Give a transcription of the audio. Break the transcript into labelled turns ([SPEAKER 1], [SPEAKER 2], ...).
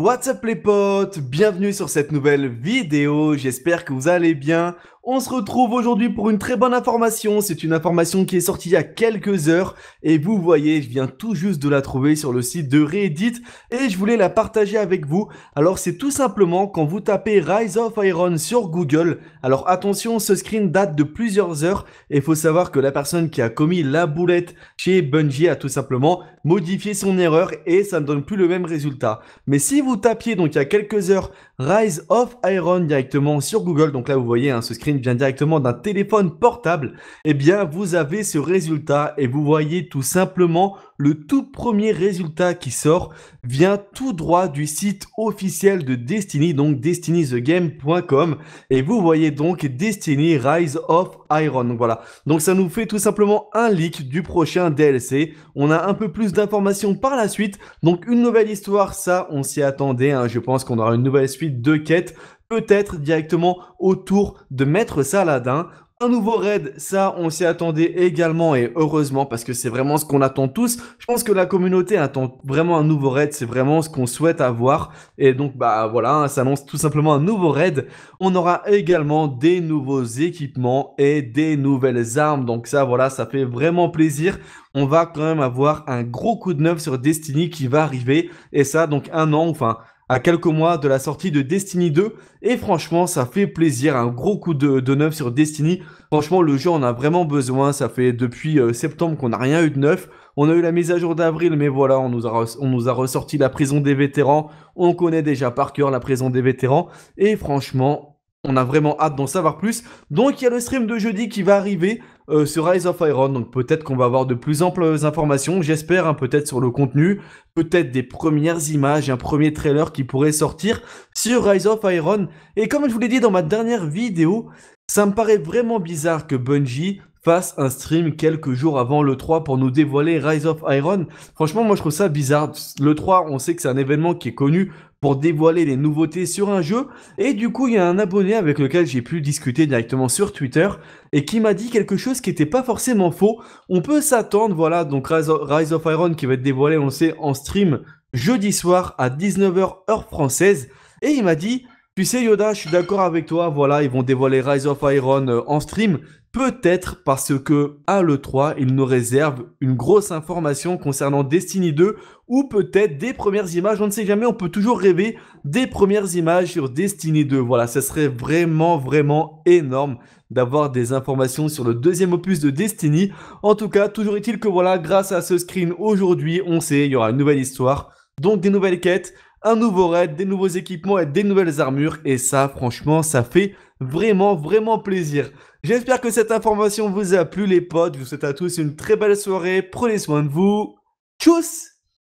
[SPEAKER 1] what's up les potes Bienvenue sur cette nouvelle vidéo, j'espère que vous allez bien. On se retrouve aujourd'hui pour une très bonne information. C'est une information qui est sortie il y a quelques heures et vous voyez, je viens tout juste de la trouver sur le site de Reddit et je voulais la partager avec vous. Alors c'est tout simplement quand vous tapez Rise of Iron sur Google. Alors attention, ce screen date de plusieurs heures et il faut savoir que la personne qui a commis la boulette chez Bungie a tout simplement modifié son erreur et ça ne donne plus le même résultat. Mais si vous tapiez donc il y a quelques heures Rise of Iron directement sur Google, donc là vous voyez un hein, ce screen vient directement d'un téléphone portable, et eh bien vous avez ce résultat et vous voyez tout simplement le tout premier résultat qui sort vient tout droit du site officiel de Destiny, donc destinythegame.com et vous voyez donc Destiny Rise of Iron. Donc voilà, donc ça nous fait tout simplement un leak du prochain DLC. On a un peu plus d'informations par la suite, donc une nouvelle histoire, ça on s'y attendait, hein. je pense qu'on aura une nouvelle suite de quêtes peut-être directement autour de Maître Saladin. Un nouveau raid, ça on s'y attendait également et heureusement parce que c'est vraiment ce qu'on attend tous. Je pense que la communauté attend vraiment un nouveau raid, c'est vraiment ce qu'on souhaite avoir. Et donc bah voilà, hein, ça annonce tout simplement un nouveau raid. On aura également des nouveaux équipements et des nouvelles armes. Donc ça voilà, ça fait vraiment plaisir on va quand même avoir un gros coup de neuf sur Destiny qui va arriver. Et ça, donc un an, enfin à quelques mois de la sortie de Destiny 2. Et franchement, ça fait plaisir, un gros coup de, neuf sur Destiny. Franchement, le jeu en a vraiment besoin. Ça fait depuis euh, septembre qu'on n'a rien eu de neuf. On a eu la mise à jour d'avril, mais voilà, on nous, a, on nous a ressorti la prison des vétérans. On connaît déjà par cœur la prison des vétérans. Et franchement, on a vraiment hâte d'en savoir plus. Donc il y a le stream de jeudi qui va arriver euh, sur Rise of Iron. Donc peut-être qu'on va avoir de plus amples euh, informations, j'espère, hein, peut-être sur le contenu, peut-être des premières images, un premier trailer qui pourrait sortir sur Rise of Iron. Et comme je vous l'ai dit dans ma dernière vidéo, ça me paraît vraiment bizarre que Bungie fasse un stream quelques jours avant l'E3 pour nous dévoiler Rise of Iron. Franchement, moi je trouve ça bizarre. L'E3, on sait que c'est un événement qui est connu pour dévoiler les nouveautés sur un jeu. Et du coup, il y a un abonné avec lequel j'ai pu discuter directement sur Twitter et qui m'a dit quelque chose qui n'était pas forcément faux. On peut s'attendre, voilà, donc Rise of Iron qui va être dévoilé, on le sait, en stream jeudi soir à 19h heure française. Et il m'a dit, tu sais, Yoda, je suis d'accord avec toi. Voilà, ils vont dévoiler Rise of Iron euh, en stream. Peut-être parce que à l'E3, ils nous réservent une grosse information concernant Destiny 2 ou peut-être des premières images. On ne sait jamais, on peut toujours rêver des premières images sur Destiny 2. Voilà, ça serait vraiment, vraiment énorme d'avoir des informations sur le deuxième opus de Destiny. En tout cas, toujours est-il que voilà, grâce à ce screen aujourd'hui, on sait, il y aura une nouvelle histoire, donc des nouvelles quêtes un nouveau raid, des nouveaux équipements et des nouvelles armures. Et ça, franchement, ça fait vraiment, vraiment plaisir. J'espère que cette information vous a plu, les potes. Je vous souhaite à tous une très belle soirée. Prenez soin de vous. Tchuss